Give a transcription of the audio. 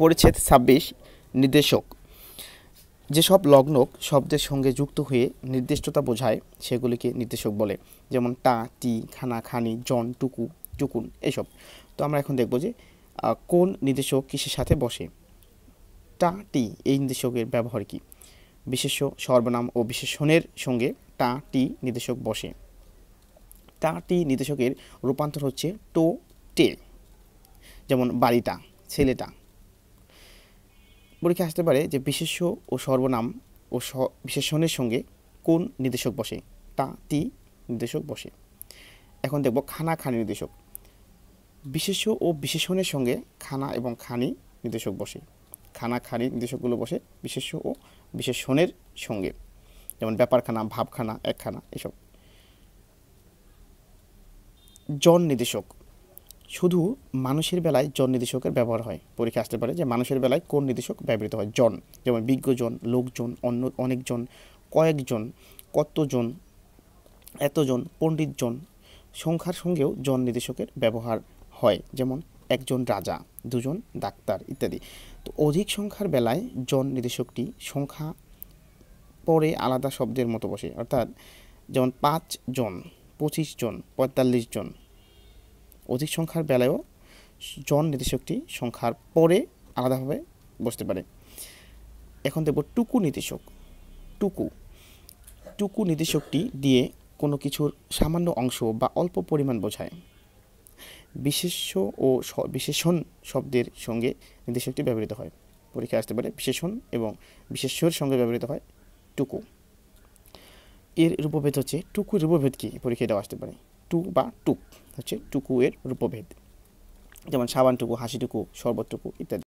পরিচ্ছেদ ছাব্বিশ নির্দেশক যেসব লগ্নক শব্দের সঙ্গে যুক্ত হয়ে নির্দিষ্টতা বোঝায় সেগুলিকে নির্দেশক বলে যেমন টা টি খানা খানি জন টুকু টুকুন এসব তো আমরা এখন দেখব যে কোন নির্দেশক কিসের সাথে বসে টা টি এই নির্দেশকের ব্যবহার কি বিশেষ সর্বনাম ও বিশেষণের সঙ্গে টা টি নির্দেশক বসে টা টি নির্দেশকের রূপান্তর হচ্ছে টো টে যেমন বাড়িটা ছেলেটা পরীক্ষা আসতে পারে যে বিশেষ ও সর্বনাম ও বিশেষণের সঙ্গে কোন নির্দেশক বসে তা টি নির্দেশক বসে এখন দেখব খানা খানি নির্দেশক বিশেষ ও বিশেষণের সঙ্গে খানা এবং খানি নির্দেশক বসে খানা খানি নির্দেশকগুলো বসে বিশেষ ও বিশেষণের সঙ্গে যেমন ব্যাপারখানা ভাবখানা একখানা এসব জন নির্দেশক শুধু মানুষের বেলায় জন নির্দেশকের ব্যবহার হয় পরীক্ষা আসতে পারে যে মানুষের বেলায় কোন নির্দেশক ব্যবহৃত হয় জন যেমন বিজ্ঞজন লোকজন অন্য অনেকজন কয়েকজন কতজন এতজন পণ্ডিতজন সংখ্যার সঙ্গেও জন নির্দেশকের ব্যবহার হয় যেমন একজন রাজা দুজন ডাক্তার ইত্যাদি তো অধিক সংখ্যার বেলায় জন নির্দেশকটি সংখ্যা পরে আলাদা শব্দের মতো বসে অর্থাৎ যেমন পাঁচ জন পঁচিশ জন পঁয়তাল্লিশ জন অধিক সংখ্যার বেলায়ও জন নির্দেশকটি সংখ্যার পরে আলাদাভাবে বসতে পারে এখন দেখব টুকু নির্দেশক টুকু টুকু নির্দেশকটি দিয়ে কোনো কিছুর সামান্য অংশ বা অল্প পরিমাণ বোঝায় বিশেষ্য ও বিশেষণ শব্দের সঙ্গে নির্দেশকটি ব্যবহৃত হয় পরীক্ষায় আসতে পারে বিশেষণ এবং বিশেষ্যর সঙ্গে ব্যবহৃত হয় টুকু এর রূপভেদ হচ্ছে টুকুর রূপভেদ কী পরীক্ষায় দেওয়া আসতে পারে টু বা টুক হচ্ছে টুকু এর রূপভেদ যেমন সাবানটুকু হাসিটুকু শরবতটুকু ইত্যাদি